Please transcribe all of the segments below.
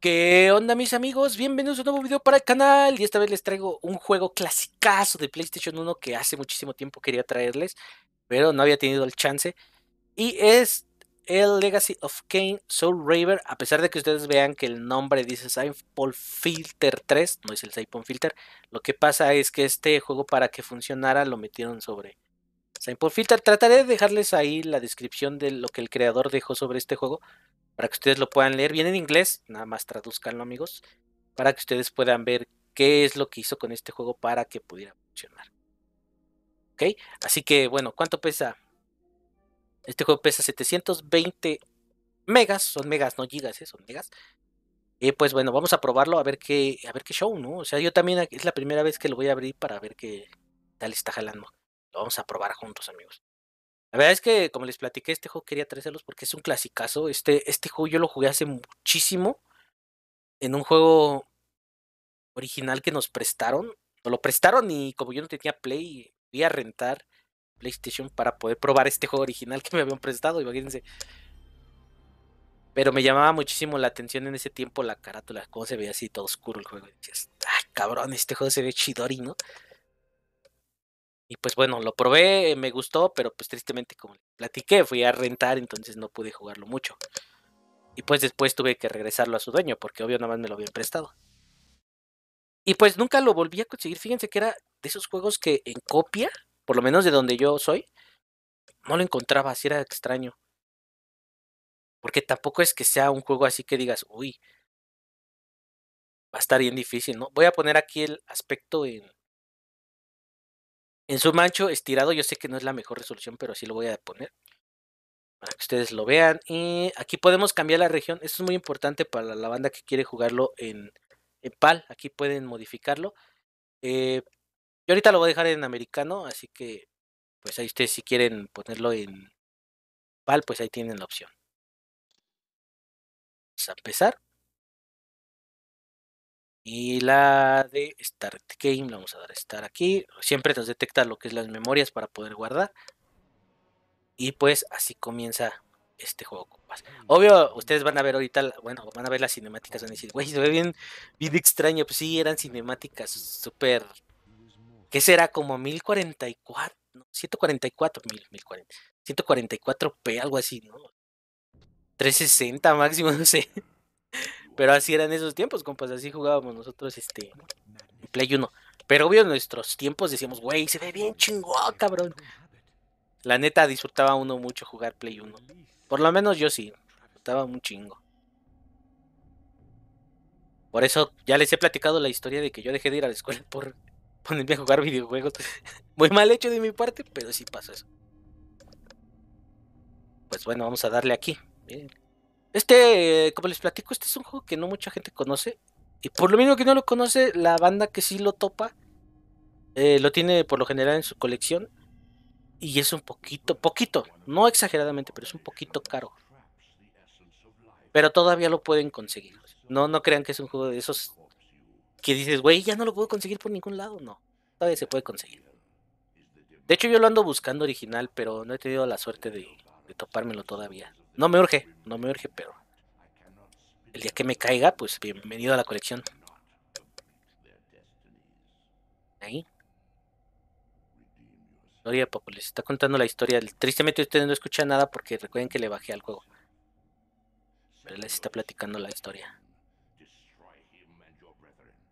¿Qué onda mis amigos? Bienvenidos a un nuevo video para el canal y esta vez les traigo un juego clasicazo de PlayStation 1 que hace muchísimo tiempo quería traerles, pero no había tenido el chance. Y es el Legacy of Kane Soul Raver, a pesar de que ustedes vean que el nombre dice Paul Filter 3, no es el Paul Filter, lo que pasa es que este juego para que funcionara lo metieron sobre Paul Filter. Trataré de dejarles ahí la descripción de lo que el creador dejó sobre este juego para que ustedes lo puedan leer. bien en inglés, nada más traduzcanlo amigos, para que ustedes puedan ver qué es lo que hizo con este juego para que pudiera funcionar. ¿Ok? Así que bueno, ¿cuánto pesa? Este juego pesa 720 megas, son megas, no gigas, eh, son megas. Y eh, pues bueno, vamos a probarlo a ver qué, a ver qué show, ¿no? O sea, yo también es la primera vez que lo voy a abrir para ver qué tal está jalando. Lo vamos a probar juntos, amigos. La verdad es que, como les platiqué, este juego quería traérselos porque es un clasicazo. Este, este juego yo lo jugué hace muchísimo en un juego original que nos prestaron. Nos lo prestaron y como yo no tenía Play, fui a rentar PlayStation para poder probar este juego original que me habían prestado, imagínense. Pero me llamaba muchísimo la atención en ese tiempo la carátula, cómo se veía así todo oscuro el juego. Y ah, cabrón, este juego se ve chidori, ¿no? Y pues bueno, lo probé, me gustó, pero pues tristemente como platiqué, fui a rentar, entonces no pude jugarlo mucho. Y pues después tuve que regresarlo a su dueño, porque obvio nada más me lo habían prestado. Y pues nunca lo volví a conseguir. Fíjense que era de esos juegos que en copia, por lo menos de donde yo soy, no lo encontraba, así era extraño. Porque tampoco es que sea un juego así que digas, uy, va a estar bien difícil, ¿no? Voy a poner aquí el aspecto en en su mancho estirado. Yo sé que no es la mejor resolución, pero así lo voy a poner para que ustedes lo vean. Y aquí podemos cambiar la región. Esto es muy importante para la banda que quiere jugarlo en, PAL. Aquí pueden modificarlo. Eh, yo ahorita lo voy a dejar en americano, así que pues ahí ustedes si quieren ponerlo en PAL, pues ahí tienen la opción. Vamos a empezar. Y la de Start Game, la vamos a dar a estar aquí. Siempre nos detecta lo que es las memorias para poder guardar. Y pues así comienza este juego, mm. Obvio, ustedes van a ver ahorita, bueno, van a ver las cinemáticas, van a decir, güey, se ve bien, extraño. Pues sí, eran cinemáticas súper... ¿Qué será? Como 1044, 144, 1000, 144p, algo así, ¿no? 360 máximo, no sé. Pero así eran esos tiempos, compas, así jugábamos nosotros este Play 1. Pero obvio, en nuestros tiempos decíamos, güey, se ve bien chingón, cabrón. La neta disfrutaba uno mucho jugar Play 1. Por lo menos yo sí, disfrutaba un chingo. Por eso ya les he platicado la historia de que yo dejé de ir a la escuela por ponerme a jugar videojuegos. Muy mal hecho de mi parte, pero sí pasó eso. Pues bueno, vamos a darle aquí. Miren. ¿eh? Este, como les platico, este es un juego que no mucha gente conoce. Y por lo mismo que no lo conoce, la banda que sí lo topa, eh, lo tiene por lo general en su colección. Y es un poquito, poquito, no exageradamente, pero es un poquito caro. Pero todavía lo pueden conseguir. No, no crean que es un juego de esos que dices, güey, ya no lo puedo conseguir por ningún lado. No, todavía se puede conseguir. De hecho, yo lo ando buscando original, pero no he tenido la suerte de topármelo todavía. No me urge, no me urge, pero el día que me caiga, pues bienvenido a la colección. Ahí. Gloria poco les está contando la historia. Tristemente ustedes no escuchan nada porque recuerden que le bajé al juego. Pero les está platicando la historia.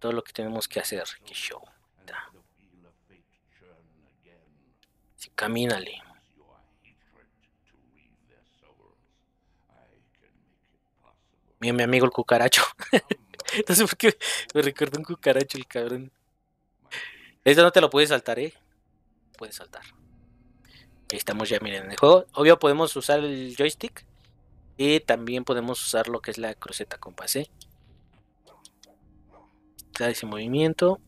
Todo lo que tenemos que hacer. Que show. Sí, camínale. mi, mi amigo el cucaracho. no sé por qué me recordó un cucaracho el cabrón. Esto no te lo puedes saltar, ¿eh? Puedes saltar. Ahí estamos ya, miren, en el juego. Obvio podemos usar el joystick. Y también podemos usar lo que es la cruceta, con ¿eh? Está ese movimiento.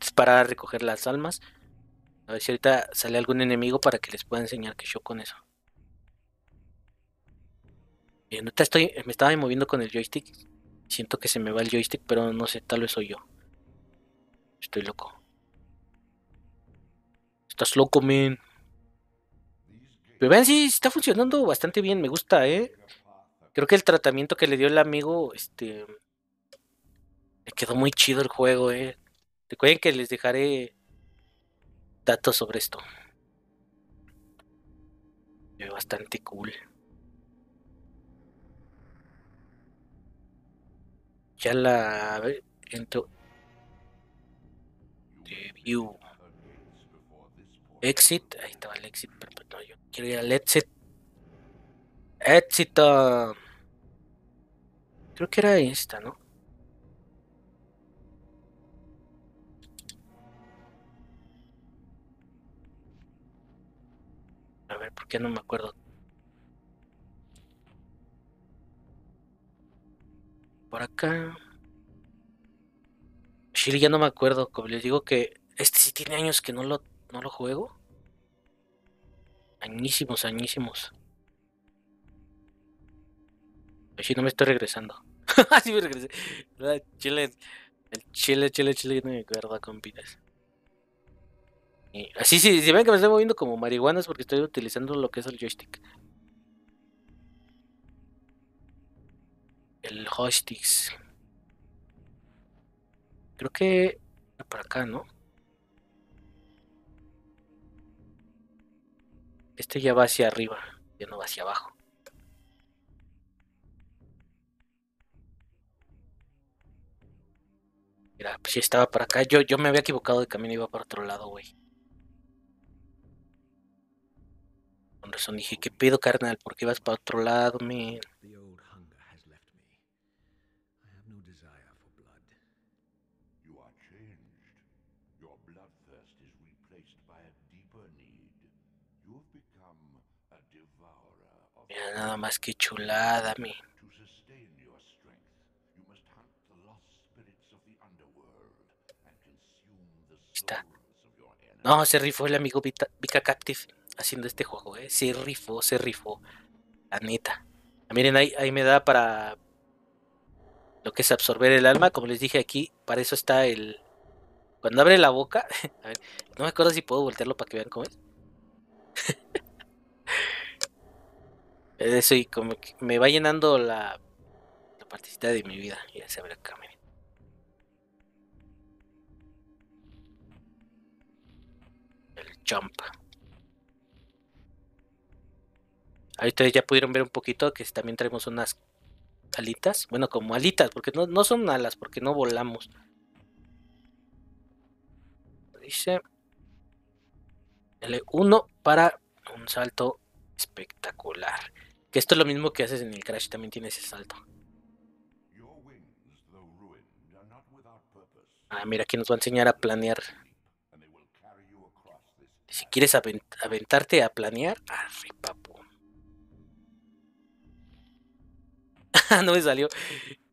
es para recoger las almas. A ver si ahorita sale algún enemigo para que les pueda enseñar que yo con eso. Eh, no estoy, me estaba moviendo con el joystick. Siento que se me va el joystick, pero no sé, tal vez soy yo. Estoy loco. Estás loco, men. Pero vean si sí, está funcionando bastante bien, me gusta, ¿eh? Creo que el tratamiento que le dio el amigo, este... Me quedó muy chido el juego, ¿eh? Recuerden que les dejaré datos sobre esto. Bastante cool. ya la en tu exit ahí estaba el exit pero pues no yo quiero ir al exit exito creo que era esta no a ver por qué no me acuerdo por acá. Chile ya no me acuerdo, como les digo que este sí tiene años que no lo, lo juego. Añísimos, añísimos. si pues no me estoy regresando. Así me regresé. Chile, el chile, chile, chile, no me acuerdo, compitas. Y así, sí, si ven que me estoy moviendo como marihuanas porque estoy utilizando lo que es el joystick. el Hostix. Creo que Para acá, ¿no? Este ya va hacia arriba, ya no va hacia abajo. Mira, pues si estaba para acá, yo, yo me había equivocado de camino, iba para otro lado, güey. Con razón dije, ¿qué pido, carnal? ¿Por qué vas para otro lado, me Mira nada más que chulada, mi. Está. No, se rifó el amigo Vika Captive haciendo este juego, eh. Se rifó, se rifó. La neta. Miren, ahí, ahí me da para lo que es absorber el alma. Como les dije aquí, para eso está el, cuando abre la boca, no me acuerdo si puedo voltearlo para que vean cómo es. Eso y como que me va llenando la, la partecita de mi vida. Ya se abre acá, miren. El jump. Ahí ustedes ya pudieron ver un poquito que también traemos unas alitas. Bueno, como alitas, porque no son alas, porque no volamos dice. L1 para un salto espectacular. Que esto es lo mismo que haces en el Crash, también tiene ese salto. Ah, mira, aquí nos va a enseñar a planear. Si quieres aventarte a planear, arre papu. no me salió.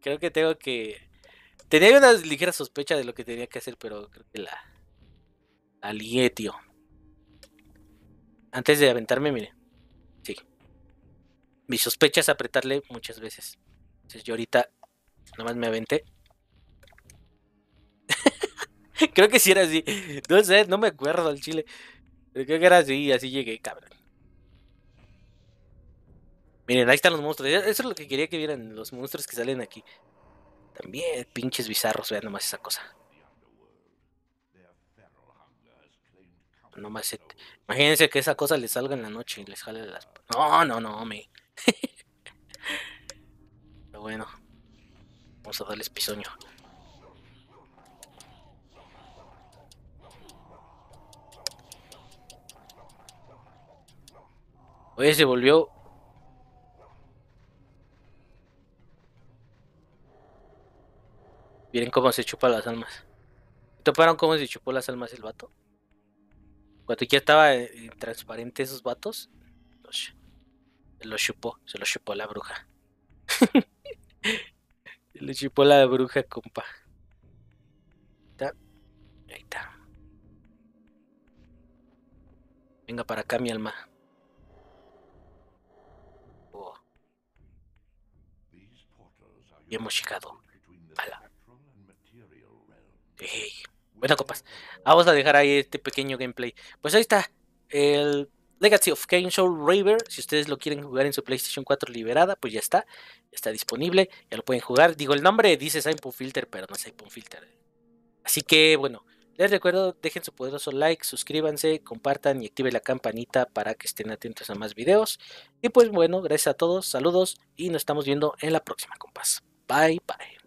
Creo que tengo que. Tenía una ligera sospecha de lo que tenía que hacer, pero creo que la, al tío Antes de aventarme, miren Sí. Mi sospecha es apretarle muchas veces. Entonces yo ahorita nomás me aventé. creo que sí era así. No sé, no me acuerdo al chile. Pero creo que era así, así llegué, cabrón. Miren, ahí están los monstruos. E-, eso es lo que quería que vieran, los monstruos que salen aquí. También, pinches bizarros, vean nomás esa cosa. más imagínense que esa cosa les salga en la noche y les jale las. No, no, no, hombre Pero bueno, vamos a darles pisoño. Oye, se volvió. Miren cómo se chupa las almas. ¿Toparon cómo se chupó las almas el vato? Cuando ya estaba eh, transparente esos vatos, los, chupó, se los chupó la bruja. se los chupó la bruja, compa. ¿Está? Ahí está. Venga para acá, mi alma. Oh. Y hemos llegado a bueno, copas. Vamos a dejar ahí este pequeño gameplay. Pues ahí está. El Legacy of Kane Raver. Si ustedes lo quieren jugar en su PlayStation 4 liberada, pues ya está. Está disponible. Ya lo pueden jugar. Digo, el nombre dice Simple Filter, pero no es Simple Filter. Así que bueno. Les recuerdo, dejen su poderoso like, suscríbanse, compartan y activen la campanita para que estén atentos a más videos. Y pues bueno, gracias a todos, saludos y nos estamos viendo en la próxima, compas. Bye, bye.